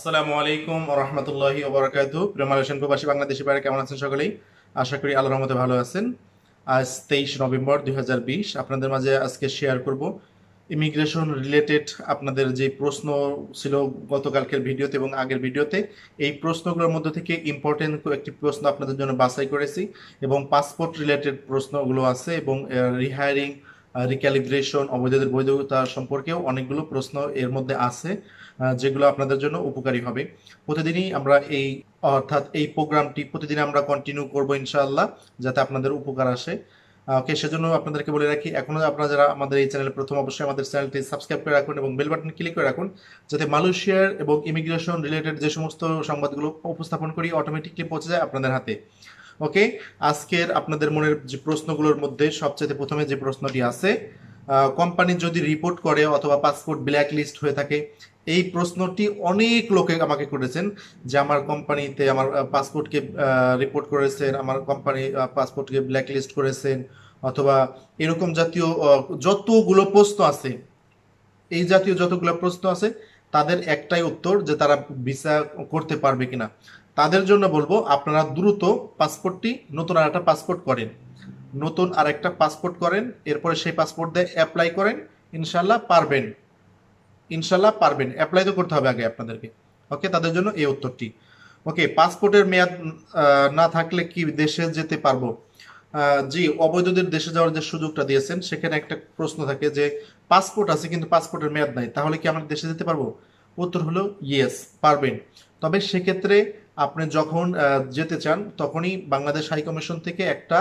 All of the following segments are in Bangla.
আসসালামু আলাইকুম রহমতুল্লাহি ওবরাকাতু প্রেমালেশন প্রবাসী বাংলাদেশি বাইরে কেমন আছেন সকলেই আশা করি আল্লাহর রহমতে ভালো আছেন আজ তেইশ নভেম্বর দুই আপনাদের মাঝে আজকে শেয়ার করব ইমিগ্রেশন রিলেটেড আপনাদের যে প্রশ্ন ছিল গতকালকের ভিডিওতে এবং আগের ভিডিওতে এই প্রশ্নগুলোর মধ্যে থেকে ইম্পর্টেন্ট একটি প্রশ্ন আপনাদের জন্য বাছাই করেছি এবং পাসপোর্ট রিলেটেড প্রশ্নগুলো আছে এবং রিহায়ারিং রিক্যালিব্রেশন অবৈধদের বৈধতা সম্পর্কেও অনেকগুলো প্রশ্ন এর মধ্যে আছে যেগুলো আপনাদের জন্য উপকারী হবে প্রতিদিনই আমরা এই অর্থাৎ এই প্রোগ্রামটি প্রতিদিন আমরা কন্টিনিউ করব ইনশাআল্লাহ যাতে আপনাদের উপকার আসে ওকে সেজন্য আপনাদেরকে বলে রাখি এখনও আপনারা যারা আমাদের এই চ্যানেলে প্রথম অবশ্যই আমাদের চ্যানেলটি সাবস্ক্রাইব করে রাখুন এবং বেল বাটন ক্লিক করে রাখুন যাতে মালয়েশিয়ার এবং ইমিগ্রেশন রিলেটেড যে সমস্ত সংবাদগুলো উপস্থাপন করি অটোমেটিকলি পৌঁছে যায় আপনাদের হাতে ওকে আজকের আপনাদের মনের যে প্রশ্নগুলোর মধ্যে সবচেয়ে প্রথমে যে প্রশ্নটি আছে কোম্পানি যদি রিপোর্ট করে অথবা পাসপোর্ট ব্ল্যাক লিস্ট হয়ে থাকে এই প্রশ্নটি অনেক লোকে আমাকে করেছেন যে আমার কোম্পানিতে আমার পাসপোর্টকে রিপোর্ট করেছেন আমার কোম্পানি পাসপোর্টকে ব্ল্যাক লিস্ট করেছেন অথবা এরকম জাতীয় যতগুলো প্রশ্ন আছে এই জাতীয় যতগুলো প্রশ্ন আছে তাদের একটাই উত্তর যে তারা ভিসা করতে পারবে কিনা তাদের জন্য বলবো আপনারা দ্রুত পাসপোর্টটি নতুন আর একটা পাসপোর্ট করেন নতুন আর একটা পাসপোর্ট করেন এরপরে সেই পাসপোর্ট দিয়ে অ্যাপ্লাই করেন ইনশাল্লাহ পারবেন ইনশাল্লাহ পারবেন অ্যাপ্লাই তো করতে হবে আগে আপনাদেরকে ওকে তাদের জন্য এই উত্তরটি ওকে পাসপোর্টের মেয়াদ না থাকলে কি দেশে যেতে পারবো জি অবৈধদের দেশে যাওয়ার যে সুযোগটা দিয়েছেন সেখানে একটা প্রশ্ন থাকে যে পাসপোর্ট আছে কিন্তু পাসপোর্টের মেয়াদ নাই তাহলে কি আমরা দেশে যেতে পারবো উত্তর হলো ইয়েস পারবেন তবে সেক্ষেত্রে আপনি যখন যেতে চান তখনই বাংলাদেশ হাই কমিশন থেকে একটা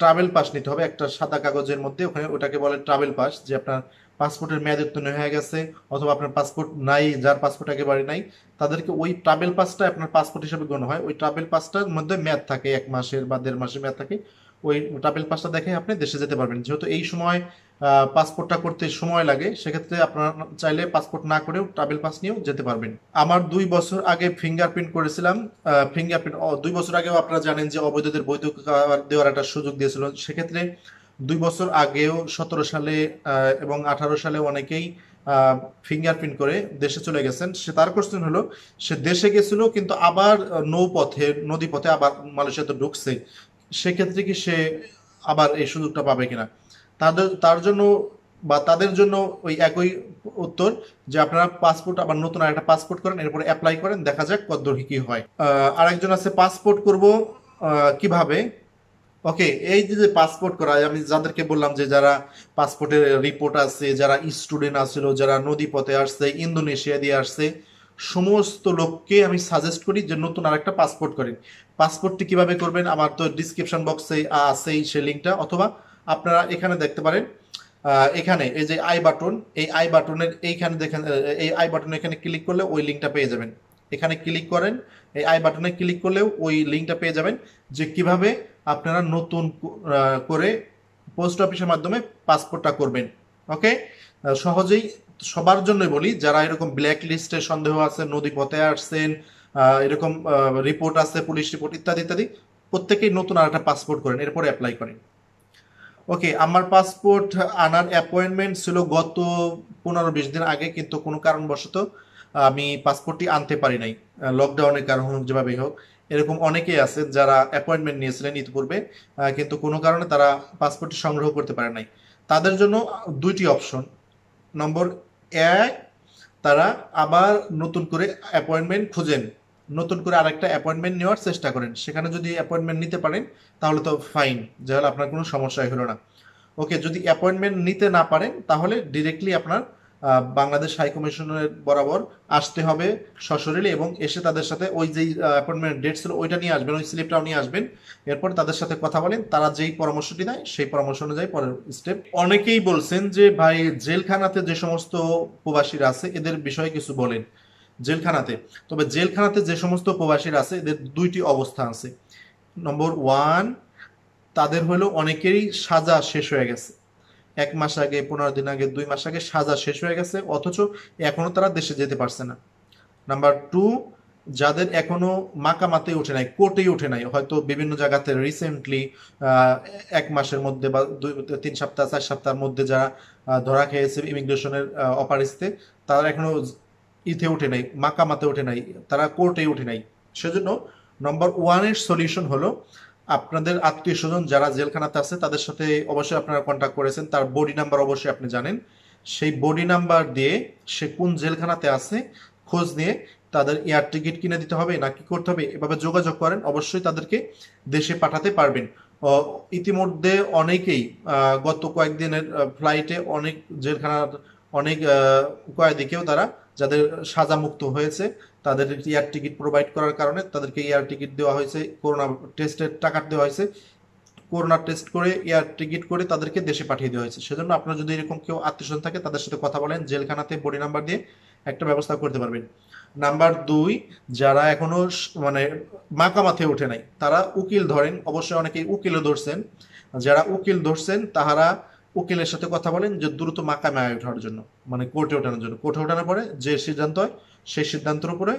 ট্রাভেল পাস নিতে হবে একটা সাদা কাগজের মধ্যে ওখানে ওটাকে বলে ট্রাভেল পাস যে আপনার পাসপোর্টের মেয়াদ উত্তীর্ণ হয়ে গেছে অথবা আপনার পাসপোর্ট নাই যার পাসপোর্ট একেবারে নাই তাদেরকে ওই ট্রাভেল পাসটা আপনার পাসপোর্ট হিসেবে গণ্য হয় ওই ট্রাভেল পাসটার মধ্যে মেয়াদ থাকে এক মাসের বা দেড় মাসের মেয়াদ থাকে ওই ট্রাভেল পাসটা দেখে আপনি দেশে যেতে পারবেন যেহেতু এই সময় পাসপোর্টটা করতে সময় লাগে সেক্ষেত্রে আপনারা চাইলে পাসপোর্ট না করেও ট্রাভেল পাস নিয়েও যেতে পারবেন আমার দুই বছর আগে ফিঙ্গারপ্রিন্ট করেছিলাম ফিঙ্গারপ্রিন্ট দুই বছর আগেও আপনারা জানেন যে অবৈধদের বৈধ দেওয়ার একটা সুযোগ দিয়েছিল সেক্ষেত্রে দুই বছর আগেও সতেরো সালে এবং আঠারো সালে অনেকেই ফিঙ্গারপ্রিন্ট করে দেশে চলে গেছেন সে তার কোশ্চেন হলো সে দেশে গেছিল কিন্তু আবার নৌপথে নদী পথে আবার মালয়েশিয়াতে ঢুকছে সেক্ষেত্রে কি সে আবার এই সুযোগটা পাবে কিনা তাদের তার জন্য বা তাদের জন্য ওই একই উত্তর যে আপনারা পাসপোর্ট আবার নতুন একটা পাসপোর্ট করেন এরপরে অ্যাপ্লাই করেন দেখা যাক কদ্দর কি হয় আর একজন আছে পাসপোর্ট করব কিভাবে ওকে এই যে পাসপোর্ট করা আমি যাদেরকে বললাম যে যারা পাসপোর্টের রিপোর্ট আছে যারা স্টুডেন্ট আসছিল যারা নদীপথে আসছে ইন্দোনেশিয়া দিয়ে আসছে সমস্ত লোককে আমি সাজেস্ট করি যে নতুন আরেকটা পাসপোর্ট করেন পাসপোর্টটি কিভাবে করবেন আমার তো ডিসক্রিপশন বক্সে আছেই সে লিঙ্কটা অথবা আপনারা এখানে দেখতে পারেন এখানে এই যে আই বাটন এই আই বাটনের এইখানে দেখেন এই আই বাটনে এখানে ক্লিক করলে ওই লিঙ্কটা পেয়ে যাবেন এখানে ক্লিক করেন এই আই বাটনে ক্লিক করলেও ওই লিঙ্কটা পেয়ে যাবেন যে কিভাবে আপনারা নতুন করে পোস্ট অফিসের মাধ্যমে পাসপোর্টটা করবেন ওকে সহজেই সবার জন্য বলি যারা এরকম ব্ল্যাক লিস্টের সন্দেহ আছে নদী পথে আসছেন এরকম রিপোর্ট আছে পুলিশ রিপোর্ট ইত্যাদি ইত্যাদি প্রত্যেকেই নতুন আর একটা পাসপোর্ট করেন এরপরে অ্যাপ্লাই করেন ওকে আমার পাসপোর্ট আনার অ্যাপয়েন্টমেন্ট ছিল গত পনেরো বিশ দিন আগে কিন্তু কোনো কারণবশত আমি পাসপোর্টটি আনতে পারি নাই লকডাউনের কারণ হোক যেভাবেই হোক এরকম অনেকেই আছে যারা অ্যাপয়েন্টমেন্ট নিয়েছিলেন ইতিপূর্বে কিন্তু কোনো কারণে তারা পাসপোর্টটি সংগ্রহ করতে পারে নাই তাদের জন্য দুইটি অপশন নম্বর এক তারা আবার নতুন করে অ্যাপয়েন্টমেন্ট খুঁজেন নতুন করে আরেকটা অ্যাপয়েন্টমেন্ট নেওয়ার চেষ্টা করেন সেখানে যদি অ্যাপয়েন্টমেন্ট নিতে পারেন তাহলে তো ফাইন যা হলে আপনার কোনো সমস্যাই হলো না ওকে যদি অ্যাপয়েন্টমেন্ট নিতে না পারেন তাহলে ডিরেক্টলি আপনার বাংলাদেশ হাই কমিশনের বরাবর আসতে হবে সশরীরে এবং এসে তাদের সাথে ওই যেই অ্যাপয়েন্টমেন্ট ডেট ছিল ওইটা নিয়ে আসবেন ওই স্লিপটাও নিয়ে আসবেন এরপর তাদের সাথে কথা বলেন তারা যেই পরামর্শটি দেয় সেই পরামর্শ অনুযায়ী পরের স্টেপ অনেকেই বলছেন যে ভাই জেলখানাতে যে সমস্ত প্রবাসীরা আছে এদের বিষয়ে কিছু বলেন জেলখানাতে তবে জেলখানাতে যে সমস্ত প্রবাসীরা আছে এদের দুইটি অবস্থা আছে নম্বর ওয়ান তাদের হলো অনেকেরই সাজা শেষ হয়ে গেছে এক মাস আগে পনেরো দিন আগে দুই মাস আগে সাজা শেষ হয়ে গেছে অথচ এখনো তারা দেশে যেতে পারছে না নাম্বার টু যাদের এখনো মাকামাতে উঠে নাই কোর্টেই ওঠে নাই হয়তো বিভিন্ন জায়গাতে রিসেন্টলি এক মাসের মধ্যে বা দুই তিন সপ্তাহ চার সপ্তাহের মধ্যে যারা ধরা খেয়েছে ইমিগ্রেশনের অপারিসতে তারা এখনো ইতে ওঠে নাই মাকামাতে ওঠে নাই তারা কোর্টে ওঠে নাই সেজন্য নম্বর ওয়ানের সলিউশন হলো আপনাদের আত্মীয় স্বজন যারা জেলখানাতে আছে তাদের সাথে অবশ্যই আপনারা কন্ট্যাক্ট করেছেন তার বডি নাম্বার অবশ্যই আপনি জানেন সেই বডি নাম্বার দিয়ে সে কোন জেলখানাতে আছে খোঁজ নিয়ে তাদের এয়ার টিকিট কিনে দিতে হবে না কি করতে হবে এভাবে যোগাযোগ করেন অবশ্যই তাদেরকে দেশে পাঠাতে পারবেন ইতিমধ্যে অনেকেই গত কয়েকদিনের ফ্লাইটে অনেক জেলখানার অনেক কয়েদিকেও তারা যাদের সাজা মুক্ত হয়েছে তাদের এয়ার টিকিট প্রোভাইড করার কারণে তাদেরকে এয়ার টিকিট দেওয়া হয়েছে করোনা টেস্টের টাকা দেওয়া হয়েছে করোনা টেস্ট করে এয়ার টিকিট করে তাদেরকে দেশে পাঠিয়ে দেওয়া হয়েছে সেজন্য আপনার যদি এরকম কেউ আত্মীয়স্বজন থাকে তাদের সাথে কথা বলেন জেলখানাতে বডি নাম্বার দিয়ে একটা ব্যবস্থা করতে পারবেন নাম্বার দুই যারা এখনো মানে মাকা মাথে ওঠে নাই তারা উকিল ধরেন অবশ্যই অনেকেই উকিলও ধরছেন যারা উকিল ধরছেন তাহারা উকিলের সাথে কথা বলেন যে দ্রুত মাকামে আয় ওঠার জন্য মানে কোর্টে ওঠানোর জন্য কোর্টে ওঠানোর পরে যে সিদ্ধান্ত হয় সেই সিদ্ধান্তের উপরে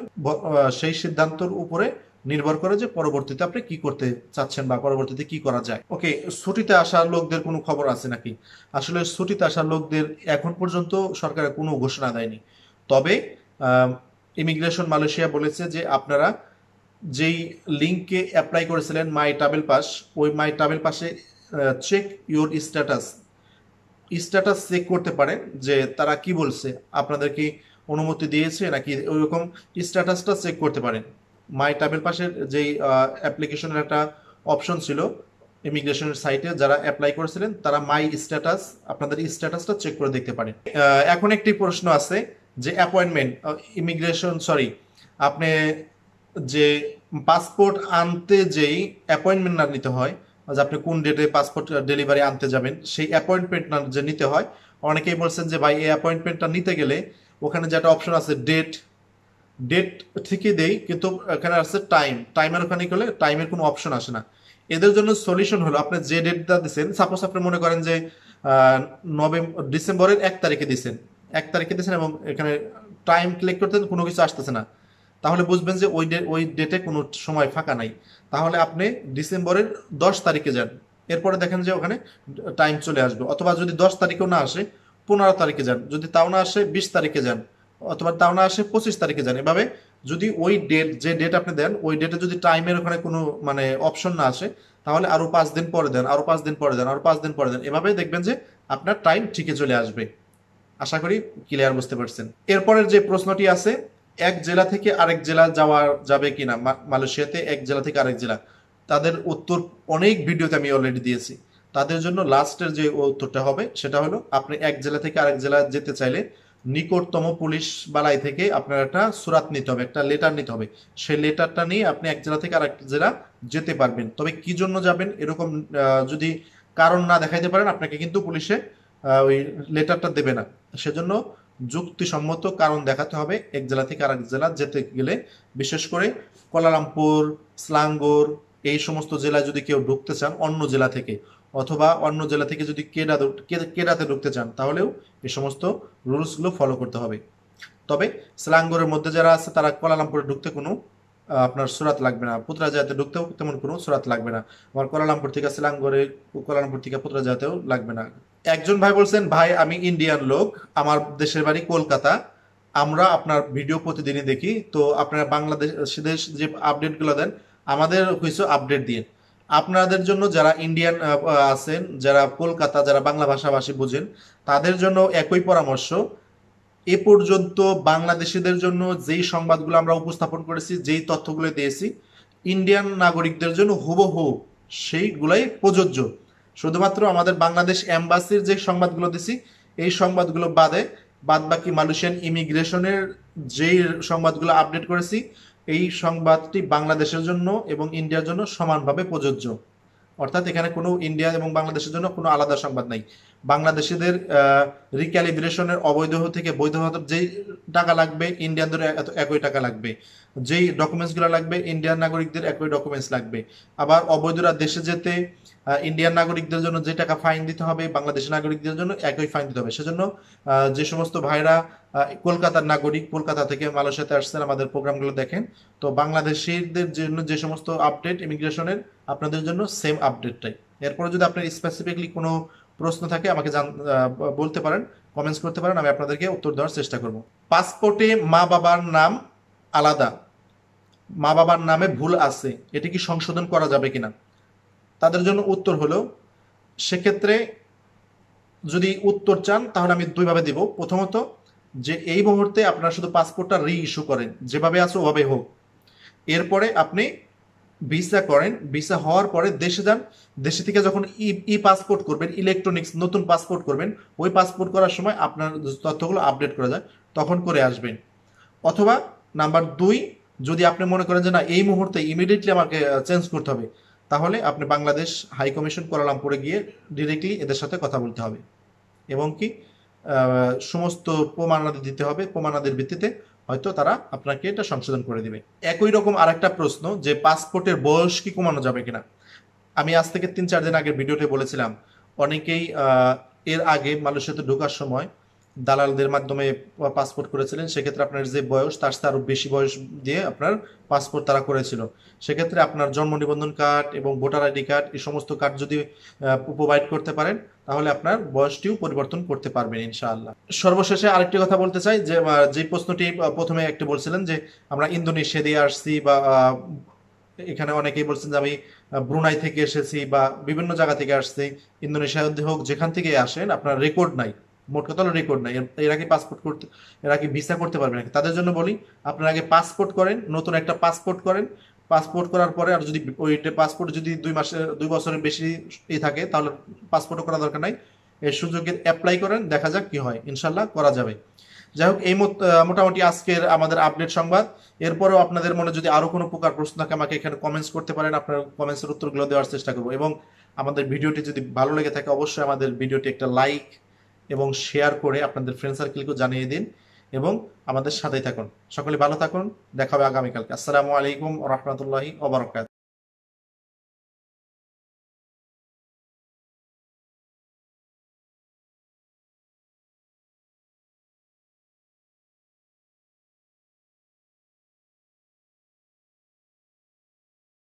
সেই সিদ্ধান্তের উপরে নির্ভর করে যে পরবর্তীতে আপনি কি করতে চাচ্ছেন বা পরবর্তীতে কি করা যায় ওকে ছুটিতে আসা লোকদের কোনো খবর আছে নাকি আসলে ছুটিতে আসা লোকদের এখন পর্যন্ত সরকারের কোনো ঘোষণা দেয়নি তবে ইমিগ্রেশন মালয়েশিয়া বলেছে যে আপনারা যেই লিঙ্কে অ্যাপ্লাই করেছিলেন মাই ট্রাভেল পাস ওই মাই ট্রাভেল পাসে check your status status check করতে পারে যে তারা কি বলছে আপনাদের কি অনুমতি দিয়েছে নাকি ওইরকম স্ট্যাটাসটা চেক করতে পারেন মাই ট্রাভেল পাশের যেই অ্যাপ্লিকেশনের একটা অপশন ছিল ইমিগ্রেশনের সাইটে যারা অ্যাপ্লাই করেছিলেন তারা মাই স্ট্যাটাস আপনাদের স্ট্যাটাসটা চেক করে দেখতে পারেন এখন একটি প্রশ্ন আছে যে অ্যাপয়েন্টমেন্ট ইমিগ্রেশন সরি আপনি যে পাসপোর্ট আনতে যেই অ্যাপয়েন্টমেন্ট না নিতে হয় যে আপনি কোন ডেটে পাসপোর্ট ডেলিভারি আনতে যাবেন সেই অ্যাপয়েন্টমেন্টটা যে নিতে হয় অনেকেই বলছেন যে ভাই এই অ্যাপয়েন্টমেন্টটা নিতে গেলে ওখানে যেটা অপশন আছে ডেট ডেট ঠিকই দেই কিন্তু এখানে আসছে টাইম টাইমের ওখানে গেলে টাইমের কোনো অপশন আসে না এদের জন্য সলিউশন হলো আপনি যে ডেটটা দিচ্ছেন সাপোজ আপনি মনে করেন যে নভেম্বর ডিসেম্বরের এক তারিখে দিচ্ছেন এক তারিখে দিচ্ছেন এবং এখানে টাইম ক্লিক করতেন কোনো কিছু আসতেছে না তাহলে বুঝবেন যে ওই ওই ডেটে কোনো সময় ফাঁকা নাই তাহলে আপনি ডিসেম্বরের দশ তারিখে যান এরপরে দেখেন যে ওখানে টাইম চলে আসবে অথবা যদি দশ তারিখেও না আসে পনেরো তারিখে যান যদি তাও না আসে বিশ তারিখে যান অথবা তাও না আসে পঁচিশ তারিখে যান এভাবে যদি ওই ডেট যে ডেট আপনি দেন ওই ডেটে যদি টাইমের ওখানে কোনো মানে অপশন না আসে তাহলে আরও পাঁচ দিন পরে দেন আরও পাঁচ দিন পরে দেন আরও পাঁচ দিন পরে দেন এভাবে দেখবেন যে আপনার টাইম ঠিকই চলে আসবে আশা করি ক্লিয়ার বুঝতে পারছেন এরপরের যে প্রশ্নটি আছে এক জেলা থেকে আরেক জেলা যাওয়া যাবে কিনা মালয়েশিয়াতে এক জেলা থেকে আরেক জেলা তাদের উত্তর অনেক ভিডিওতে আমি অলরেডি দিয়েছি তাদের জন্য লাস্টের যে উত্তরটা হবে সেটা হলো আপনি এক জেলা থেকে আরেক জেলা যেতে চাইলে নিকটতম পুলিশ বালাই থেকে আপনার একটা সুরাত নিতে হবে একটা লেটার নিতে হবে সেই লেটারটা নিয়ে আপনি এক জেলা থেকে আরেক জেলা যেতে পারবেন তবে কি জন্য যাবেন এরকম যদি কারণ না দেখাইতে পারেন আপনাকে কিন্তু পুলিশে ওই লেটারটা দেবে না সেজন্য যুক্তিসম্মত কারণ দেখাতে হবে এক জেলা থেকে আরেক জেলা যেতে গেলে বিশেষ করে কলালামপুর স্লাঙ্গর এই সমস্ত জেলায় যদি কেউ ঢুকতে চান অন্য জেলা থেকে অথবা অন্য জেলা থেকে যদি কেডা কেডাতে ঢুকতে চান তাহলেও এই সমস্ত রুলসগুলো ফলো করতে হবে তবে স্লাঙ্গরের মধ্যে যারা আছে তারা কলালামপুরে ঢুকতে কোনো আপনার সুরাত লাগবে না পুতরা পুত্রাজাতে ঢুকতেও তেমন কোনো সুরাত লাগবে না আমার কোলালামপুর থেকে সিলাঙ্গরে কোলালামপুর থেকে পুত্রাজাতেও লাগবে না একজন ভাই বলছেন ভাই আমি ইন্ডিয়ান লোক আমার দেশের বাড়ি কলকাতা আমরা আপনার ভিডিও প্রতিদিনই দেখি তো আপনারা বাংলাদেশ যে আপডেটগুলো দেন আমাদের কিছু আপডেট দিন আপনাদের জন্য যারা ইন্ডিয়ান আছেন যারা কলকাতা যারা বাংলা ভাষাভাষী বুঝেন তাদের জন্য একই পরামর্শ এ পর্যন্ত বাংলাদেশিদের জন্য যেই সংবাদগুলো আমরা উপস্থাপন করেছি যেই তথ্যগুলো দিয়েছি ইন্ডিয়ান নাগরিকদের জন্য হুবহু সেইগুলাই প্রযোজ্য শুধুমাত্র আমাদের বাংলাদেশ অ্যাম্বাসির যে সংবাদগুলো দিছি এই সংবাদগুলো বাদে বাদ বাকি মালয়েশিয়ান ইমিগ্রেশনের যেই সংবাদগুলো আপডেট করেছি এই সংবাদটি বাংলাদেশের জন্য এবং ইন্ডিয়ার জন্য সমানভাবে প্রযোজ্য অর্থাৎ এখানে কোনো ইন্ডিয়া এবং বাংলাদেশের জন্য কোনো আলাদা সংবাদ নাই বাংলাদেশিদের রিক্যালিব্রেশনের অবৈধ থেকে বৈধ যেই টাকা লাগবে ইন্ডিয়ানদের একই টাকা লাগবে যেই ডকুমেন্টসগুলো লাগবে ইন্ডিয়ান নাগরিকদের একই ডকুমেন্টস লাগবে আবার অবৈধরা দেশে যেতে ইন্ডিয়ান নাগরিকদের জন্য যে টাকা ফাইন দিতে হবে বাংলাদেশের নাগরিকদের জন্য একই ফাইন দিতে হবে সেজন্য যে সমস্ত ভাইরা কলকাতার নাগরিক কলকাতা থেকে মালয়েশিয়াতে আসছেন আমাদের প্রোগ্রামগুলো দেখেন তো বাংলাদেশিদের জন্য যে সমস্ত আপডেট ইমিগ্রেশনের আপনাদের জন্য সেম আপডেটটাই এরপরে যদি আপনার স্পেসিফিকলি কোনো প্রশ্ন থাকে আমাকে বলতে পারেন কমেন্টস করতে পারেন আমি আপনাদেরকে উত্তর দেওয়ার চেষ্টা করব পাসপোর্টে মা বাবার নাম আলাদা মা বাবার নামে ভুল আছে এটি কি সংশোধন করা যাবে কিনা তাদের জন্য উত্তর হলো সেক্ষেত্রে যদি উত্তর চান তাহলে আমি দুইভাবে দিব প্রথমত যে এই মুহূর্তে আপনারা শুধু পাসপোর্টটা রি ইস্যু করেন যেভাবে আছে ওভাবে হোক এরপরে আপনি ভিসা করেন ভিসা হওয়ার পরে দেশে যান দেশে থেকে যখন ই পাসপোর্ট করবেন ইলেকট্রনিক্স নতুন পাসপোর্ট করবেন ওই পাসপোর্ট করার সময় আপনার তথ্যগুলো আপডেট করা যায় তখন করে আসবেন অথবা নাম্বার দুই যদি আপনি মনে করেন যে না এই মুহূর্তে ইমিডিয়েটলি আমাকে চেঞ্জ করতে হবে তাহলে আপনি বাংলাদেশ হাই কমিশন কোয়ালালামপুরে গিয়ে ডিরেক্টলি এদের সাথে কথা বলতে হবে এবং কি সমস্ত প্রমাণাদি দিতে হবে প্রমাণাদির ভিত্তিতে হয়তো তারা আপনাকে এটা সংশোধন করে দিবে একই রকম আর একটা প্রশ্ন যে পাসপোর্টের বয়স কি কমানো যাবে কিনা আমি আজ থেকে তিন চার দিন আগের ভিডিওতে বলেছিলাম অনেকেই এর আগে মানুষের সাথে ঢোকার সময় দালালদের মাধ্যমে পাসপোর্ট করেছিলেন সেক্ষেত্রে আপনার যে বয়স তার সাথে আরও বেশি বয়স দিয়ে আপনার পাসপোর্ট তারা করেছিল সেক্ষেত্রে আপনার জন্ম নিবন্ধন কার্ড এবং ভোটার আইডি কার্ড এই সমস্ত কার্ড যদি প্রোভাইড করতে পারেন তাহলে আপনার বয়সটিও পরিবর্তন করতে পারবেন ইনশাআল্লাহ সর্বশেষে আরেকটি কথা বলতে চাই যে যে প্রশ্নটি প্রথমে একটি বলছিলেন যে আমরা ইন্দোনেশিয়া দিয়ে আসছি বা এখানে অনেকেই বলছেন যে আমি ব্রুনাই থেকে এসেছি বা বিভিন্ন জায়গা থেকে আসছি ইন্দোনেশিয়া হোক যেখান থেকে আসেন আপনার রেকর্ড নাই মোট কথা হলো রেকর্ড নাই এরা কি পাসপোর্ট করতে এরা কি ভিসা করতে পারবে নাকি তাদের জন্য বলি আপনারা আগে পাসপোর্ট করেন নতুন একটা পাসপোর্ট করেন পাসপোর্ট করার পরে আর যদি ওই পাসপোর্ট যদি দুই মাসে দুই বছরের বেশি ই থাকে তাহলে পাসপোর্টও করা দরকার নাই এর সুযোগে অ্যাপ্লাই করেন দেখা যাক কি হয় ইনশাল্লাহ করা যাবে যাই হোক এই মোটামুটি আজকের আমাদের আপডেট সংবাদ এরপরেও আপনাদের মনে যদি আরো কোনো প্রকার প্রশ্ন থাকে আমাকে এখানে কমেন্টস করতে পারেন আপনার কমেন্টসের উত্তরগুলো দেওয়ার চেষ্টা করবো এবং আমাদের ভিডিওটি যদি ভালো লেগে থাকে অবশ্যই আমাদের ভিডিওটি একটা লাইক এবং শেয়ার করে আপনাদের ফ্রেন্ড সার্কেলকেও জানিয়ে দিন এবং আমাদের সাথেই থাকুন সকলে ভালো থাকুন দেখা হবে আগামীকালকে আসসালামু আলাইকুম রহমতুল্লাহি ওবরকাত